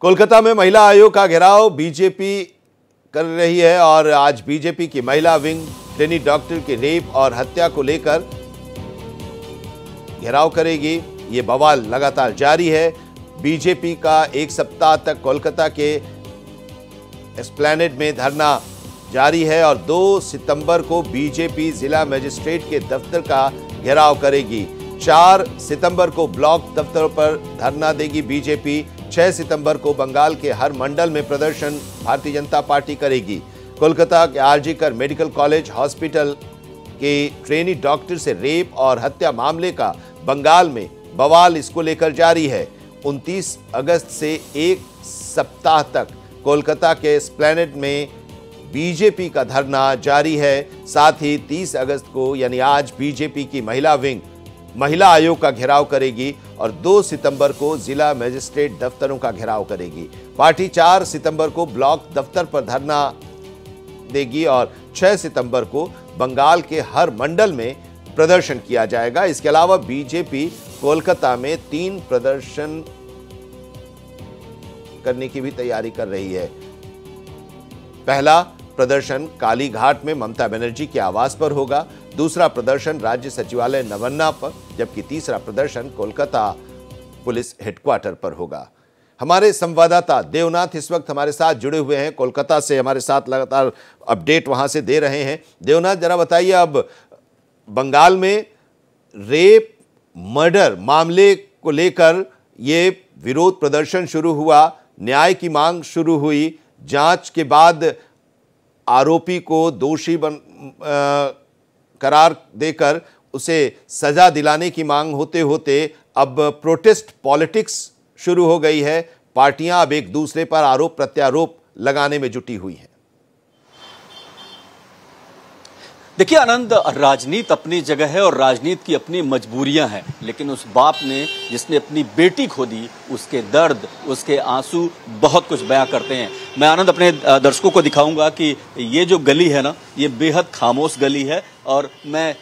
कोलकाता में महिला आयोग का घेराव बीजेपी कर रही है और आज बीजेपी की महिला विंग ट्रेनी डॉक्टर के रेप और हत्या को लेकर घेराव करेगी ये बवाल लगातार जारी है बीजेपी का एक सप्ताह तक कोलकाता के एस्प्लैनेड में धरना जारी है और 2 सितंबर को बीजेपी जिला मजिस्ट्रेट के दफ्तर का घेराव करेगी 4 सितंबर को ब्लॉक दफ्तरों पर धरना देगी बीजेपी 6 सितंबर को बंगाल के हर मंडल में प्रदर्शन भारतीय जनता पार्टी करेगी कोलकाता के आरजीकर मेडिकल कॉलेज हॉस्पिटल के ट्रेनी डॉक्टर से रेप और हत्या मामले का बंगाल में बवाल इसको लेकर जारी है 29 अगस्त से एक सप्ताह तक कोलकाता के स्प्लैनेट में बीजेपी का धरना जारी है साथ ही 30 अगस्त को यानी आज बीजेपी की महिला विंग महिला आयोग का घेराव करेगी और 2 सितंबर को जिला मजिस्ट्रेट दफ्तरों का घेराव करेगी पार्टी 4 सितंबर को ब्लॉक दफ्तर पर धरना देगी और 6 सितंबर को बंगाल के हर मंडल में प्रदर्शन किया जाएगा इसके अलावा बीजेपी कोलकाता में तीन प्रदर्शन करने की भी तैयारी कर रही है पहला प्रदर्शन कालीघाट में ममता बनर्जी के आवास पर होगा दूसरा प्रदर्शन राज्य सचिवालय नवन्ना पर जबकि तीसरा प्रदर्शन कोलकाता पुलिस हेडक्वार्टर पर होगा हमारे संवाददाता देवनाथ इस वक्त हमारे साथ जुड़े हुए हैं कोलकाता से हमारे साथ लगातार अपडेट वहां से दे रहे हैं देवनाथ जरा बताइए अब बंगाल में रेप मर्डर मामले को लेकर ये विरोध प्रदर्शन शुरू हुआ न्याय की मांग शुरू हुई जांच के बाद आरोपी को दोषी बन आ, करार देकर उसे सज़ा दिलाने की मांग होते होते अब प्रोटेस्ट पॉलिटिक्स शुरू हो गई है पार्टियां अब एक दूसरे पर आरोप प्रत्यारोप लगाने में जुटी हुई हैं देखिए आनंद राजनीति अपनी जगह है और राजनीति की अपनी मजबूरियां हैं लेकिन उस बाप ने जिसने अपनी बेटी खो दी उसके दर्द उसके आंसू बहुत कुछ बयां करते हैं मैं आनंद अपने दर्शकों को दिखाऊंगा कि ये जो गली है ना ये बेहद खामोश गली है और मैं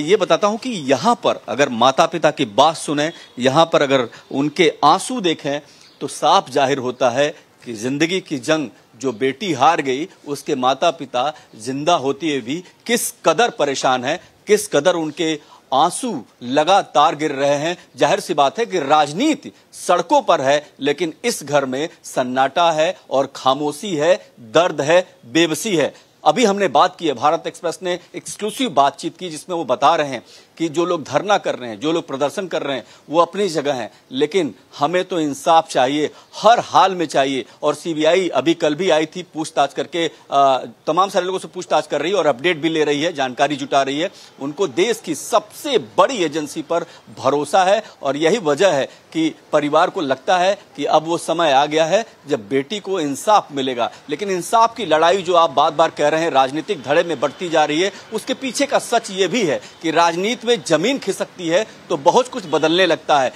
ये बताता हूँ कि यहाँ पर अगर माता पिता की बात सुने यहाँ पर अगर उनके आंसू देखें तो साफ जाहिर होता है कि ज़िंदगी की जंग जो बेटी हार गई उसके माता पिता जिंदा होते हुए भी किस कदर परेशान है किस कदर उनके आंसू लगातार गिर रहे हैं जाहिर सी बात है कि राजनीति सड़कों पर है लेकिन इस घर में सन्नाटा है और खामोशी है दर्द है बेबसी है अभी हमने बात की है भारत एक्सप्रेस ने एक्सक्लूसिव बातचीत की जिसमें वो बता रहे हैं कि जो लोग धरना कर रहे हैं जो लोग प्रदर्शन कर रहे हैं वो अपनी जगह हैं लेकिन हमें तो इंसाफ चाहिए हर हाल में चाहिए और सीबीआई अभी कल भी आई थी पूछताछ करके आ, तमाम सारे लोगों से पूछताछ कर रही है और अपडेट भी ले रही है जानकारी जुटा रही है उनको देश की सबसे बड़ी एजेंसी पर भरोसा है और यही वजह है कि परिवार को लगता है कि अब वो समय आ गया है जब बेटी को इंसाफ मिलेगा लेकिन इंसाफ की लड़ाई जो आप बार बार कह रहे हैं राजनीतिक धड़े में बढ़ती जा रही है उसके पीछे का सच ये भी है कि राजनीति में जमीन खिसकती है तो बहुत कुछ बदलने लगता है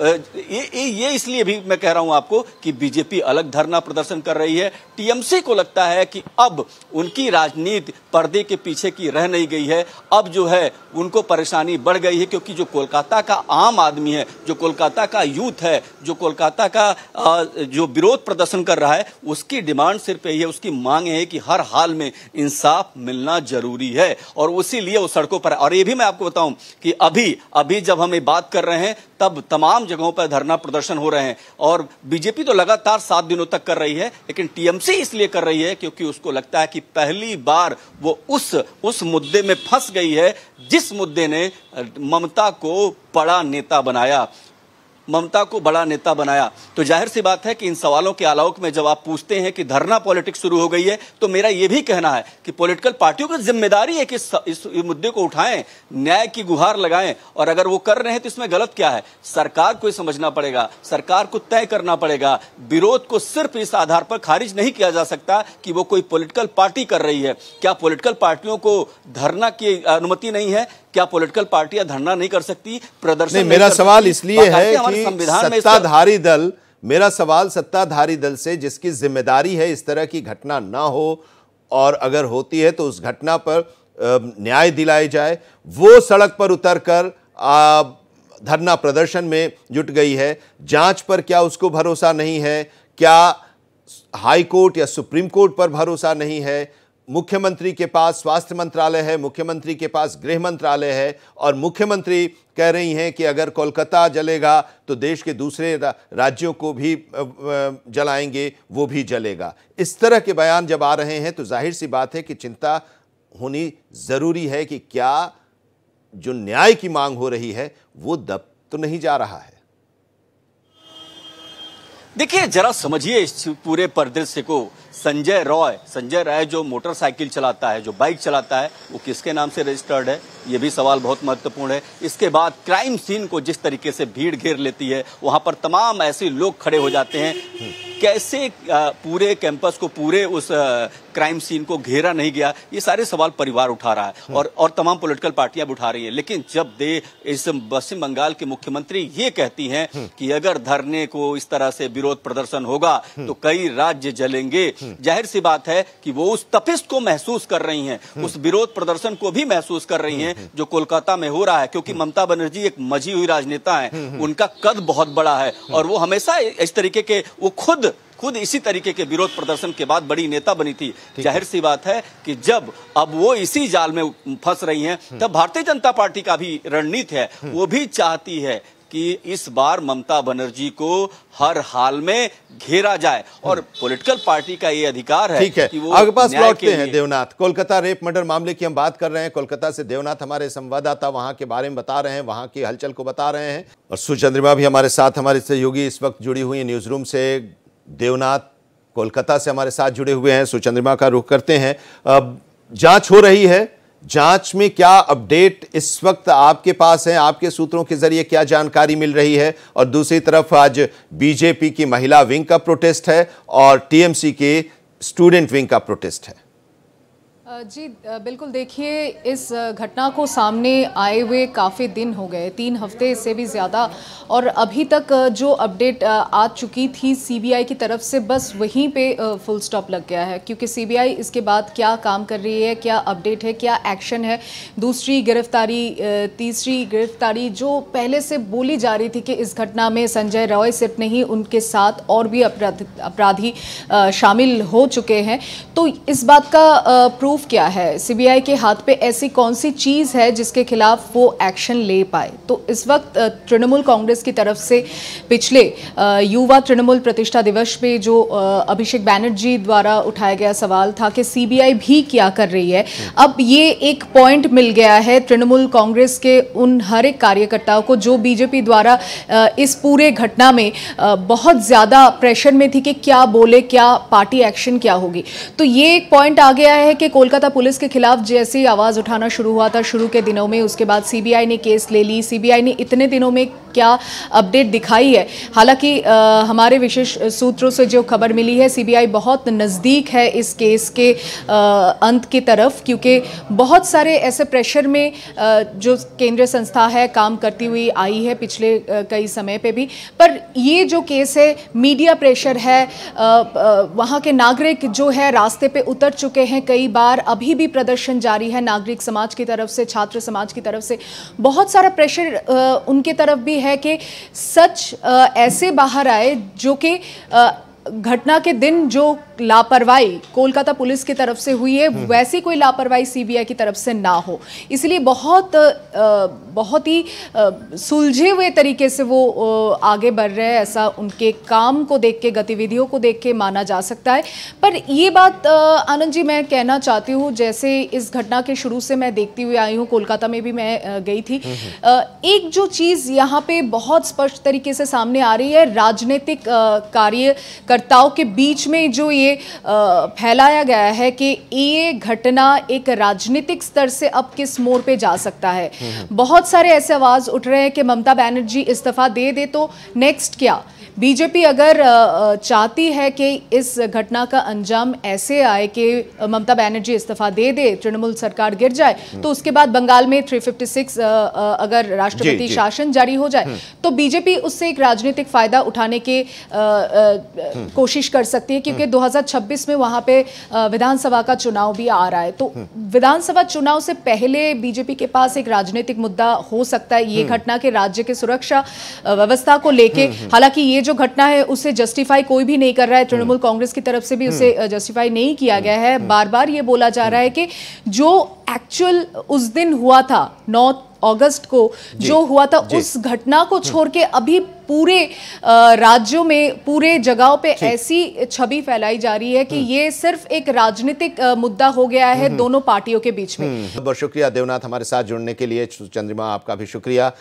ये ये इसलिए भी मैं कह रहा हूं आपको कि बीजेपी अलग धरना प्रदर्शन कर रही है टीएमसी को लगता है कि अब उनकी राजनीति पर्दे के पीछे की रह नहीं गई है अब जो है उनको परेशानी बढ़ गई है क्योंकि जो कोलकाता का आम आदमी है जो कोलकाता का यूथ है जो कोलकाता का जो विरोध प्रदर्शन कर रहा है उसकी डिमांड सिर्फ यही है उसकी मांग है कि हर हाल में इंसाफ मिलना जरूरी है और उसी लिए वो सड़कों पर और ये भी मैं आपको बताऊं कि अभी अभी जब हम ये बात कर रहे हैं तब तमाम जगहों पर धरना प्रदर्शन हो रहे हैं और बीजेपी तो लगातार सात दिनों तक कर रही है लेकिन टीएमसी इसलिए कर रही है क्योंकि उसको लगता है कि पहली बार वो उस उस मुद्दे में फंस गई है जिस मुद्दे ने ममता को बड़ा नेता बनाया ममता को बड़ा नेता बनाया तो जाहिर सी बात है कि इन सवालों के आलोक में जब आप पूछते हैं कि धरना पॉलिटिक्स शुरू हो गई है तो मेरा ये भी कहना है कि पॉलिटिकल पार्टियों की जिम्मेदारी है कि इस, मुद्दे को उठाएं न्याय की गुहार लगाएं और अगर वो कर रहे हैं तो इसमें गलत क्या है सरकार को समझना पड़ेगा सरकार को तय करना पड़ेगा विरोध को सिर्फ इस आधार पर खारिज नहीं किया जा सकता कि वो कोई पोलिटिकल पार्टी कर रही है क्या पोलिटिकल पार्टियों को धरना की अनुमति नहीं है क्या पॉलिटिकल पार्टियां धरना नहीं कर सकती प्रदर्शन नहीं, मेरा सवाल इसलिए है कि सत्ताधारी दल मेरा सवाल सत्ताधारी दल से जिसकी जिम्मेदारी है इस तरह की घटना ना हो और अगर होती है तो उस घटना पर न्याय दिलाए जाए वो सड़क पर उतर कर धरना प्रदर्शन में जुट गई है जांच पर क्या उसको भरोसा नहीं है क्या हाई कोर्ट या सुप्रीम कोर्ट पर भरोसा नहीं है मुख्यमंत्री के पास स्वास्थ्य मंत्रालय है मुख्यमंत्री के पास गृह मंत्रालय है और मुख्यमंत्री कह रही हैं कि अगर कोलकाता जलेगा तो देश के दूसरे राज्यों को भी जलाएंगे वो भी जलेगा इस तरह के बयान जब आ रहे हैं तो जाहिर सी बात है कि चिंता होनी ज़रूरी है कि क्या जो न्याय की मांग हो रही है वो दब तो नहीं जा रहा है देखिए जरा समझिए इस पूरे परिदृश्य को संजय रॉय संजय रॉय जो मोटरसाइकिल चलाता है जो बाइक चलाता है वो किसके नाम से रजिस्टर्ड है ये भी सवाल बहुत महत्वपूर्ण है इसके बाद क्राइम सीन को जिस तरीके से भीड़ घेर लेती है वहाँ पर तमाम ऐसे लोग खड़े हो जाते हैं कैसे पूरे कैंपस को पूरे उस क्राइम सीन को घेरा नहीं गया ये सारे सवाल परिवार उठा रहा है और और तमाम पॉलिटिकल पार्टियां भी उठा रही हैं लेकिन जब दे इस पश्चिम बंगाल के मुख्यमंत्री ये कहती हैं कि अगर धरने को इस तरह से विरोध प्रदर्शन होगा तो कई राज्य जलेंगे जाहिर सी बात है कि वो उस तपिश को महसूस कर रही हैं हम्म। उस विरोध प्रदर्शन को भी महसूस कर रही हैं हम्म। जो कोलकाता में हो रहा है क्योंकि हम्म। ममता बनर्जी एक मजी हुई राजनेता है उनका कद बहुत बड़ा है और वो हमेशा इस तरीके के वो खुद खुद इसी तरीके के विरोध प्रदर्शन के बाद बड़ी नेता बनी थी जाहिर सी बात है कि जब अब वो इसी जाल में फंस रही हैं तब भारतीय जनता पार्टी का भी रणनीति है वो भी चाहती है कि इस बार ममता बनर्जी को हर हाल में घेरा जाए और पॉलिटिकल पार्टी का ये अधिकार है ठीक है कि वो आगे पास लौटते हैं देवनाथ कोलकाता रेप मर्डर मामले की हम बात कर रहे हैं कोलकाता से देवनाथ हमारे संवाददाता वहां के बारे में बता रहे हैं वहां की हलचल को बता रहे हैं और सुचंद्रिमा भी हमारे साथ हमारे सहयोगी इस वक्त जुड़ी हुई न्यूज रूम से देवनाथ कोलकाता से हमारे साथ जुड़े हुए हैं सुचंद्रिमा का रुख करते हैं अब जांच हो रही है जांच में क्या अपडेट इस वक्त आपके पास है आपके सूत्रों के जरिए क्या जानकारी मिल रही है और दूसरी तरफ आज बीजेपी की महिला विंग का प्रोटेस्ट है और टीएमसी के स्टूडेंट विंग का प्रोटेस्ट है जी बिल्कुल देखिए इस घटना को सामने आए हुए काफ़ी दिन हो गए तीन हफ्ते से भी ज़्यादा और अभी तक जो अपडेट आ चुकी थी सीबीआई की तरफ से बस वहीं पे फुल स्टॉप लग गया है क्योंकि सीबीआई इसके बाद क्या काम कर रही है क्या अपडेट है क्या एक्शन है दूसरी गिरफ्तारी तीसरी गिरफ्तारी जो पहले से बोली जा रही थी कि इस घटना में संजय रॉय सिर्फ नहीं उनके साथ और भी अपराध अपराधी शामिल हो चुके हैं तो इस बात का प्रूफ प्रूफ क्या है सीबीआई के हाथ पे ऐसी कौन सी चीज़ है जिसके खिलाफ वो एक्शन ले पाए तो इस वक्त तृणमूल कांग्रेस की तरफ से पिछले युवा तृणमूल प्रतिष्ठा दिवस पे जो अभिषेक बैनर्जी द्वारा उठाया गया सवाल था कि सीबीआई भी क्या कर रही है अब ये एक पॉइंट मिल गया है तृणमूल कांग्रेस के उन हर एक कार्यकर्ताओं को जो बीजेपी द्वारा इस पूरे घटना में बहुत ज़्यादा प्रेशर में थी कि क्या बोले क्या पार्टी एक्शन क्या होगी तो ये एक पॉइंट आ गया है कि कोल कोलकाता पुलिस के खिलाफ जैसे आवाज उठाना शुरू हुआ था शुरू के दिनों में उसके बाद सीबीआई ने केस ले ली सीबीआई ने इतने दिनों में क्या अपडेट दिखाई है हालांकि हमारे विशेष सूत्रों से जो खबर मिली है सीबीआई बहुत नज़दीक है इस केस के अंत की तरफ क्योंकि बहुत सारे ऐसे प्रेशर में जो केंद्रीय संस्था है काम करती हुई आई है पिछले कई समय पर भी पर ये जो केस है मीडिया प्रेशर है वहाँ के नागरिक जो है रास्ते पे उतर चुके हैं कई बार अभी भी प्रदर्शन जारी है नागरिक समाज की तरफ से छात्र समाज की तरफ से बहुत सारा प्रेशर उनके तरफ भी है है कि सच ऐसे बाहर आए जो कि घटना के दिन जो लापरवाही कोलकाता पुलिस की तरफ से हुई है हम्म। वैसी कोई लापरवाही सीबीआई की तरफ से ना हो इसलिए बहुत बहुत ही सुलझे हुए तरीके से वो आगे बढ़ रहे हैं ऐसा उनके काम को देख के गतिविधियों को देख के माना जा सकता है पर ये बात आनंद जी मैं कहना चाहती हूँ जैसे इस घटना के शुरू से मैं देखती हुई आई हूँ कोलकाता में भी मैं गई थी हम्म, हम्म। एक जो चीज़ यहाँ पर बहुत स्पष्ट तरीके से सामने आ रही है राजनीतिक कार्यकर्ताओं के बीच में जो ये ये फैलाया गया है कि ये घटना एक राजनीतिक स्तर से अब किस मोड़ पे जा सकता है हम्म, हम्म। बहुत सारे ऐसे आवाज़ उठ रहे हैं कि ममता बनर्जी इस्तीफा दे दे तो नेक्स्ट क्या बीजेपी अगर चाहती है कि इस घटना का अंजाम ऐसे आए कि ममता बनर्जी इस्तीफा दे दे तृणमूल सरकार गिर जाए हम्म। तो उसके बाद बंगाल में 356 अगर राष्ट्रपति शासन जारी हो जाए तो बीजेपी उससे एक राजनीतिक फायदा उठाने की कोशिश कर सकती है क्योंकि 2026 में वहाँ पे विधानसभा का चुनाव भी आ रहा है तो हम्म। विधानसभा चुनाव से पहले बीजेपी के पास एक राजनीतिक मुद्दा हो सकता है ये हम्म। घटना के राज्य के सुरक्षा व्यवस्था को लेके हम्म, हालांकि ये जो घटना है उसे जस्टिफाई कोई भी नहीं कर रहा है तृणमूल कांग्रेस की तरफ से भी उसे जस्टिफाई नहीं किया गया है बार बार ये बोला जा रहा है कि जो एक्चुअल उस दिन हुआ था नौ अगस्त को जो हुआ था उस घटना को हम्म। छोड़ के अभी पूरे राज्यों में पूरे जगहों पे ऐसी छवि फैलाई जा रही है कि हम्म। ये सिर्फ एक राजनीतिक मुद्दा हो गया है हम्म। दोनों पार्टियों के बीच में बहुत शुक्रिया देवनाथ हमारे साथ जुड़ने के लिए चंद्रमा आपका भी शुक्रिया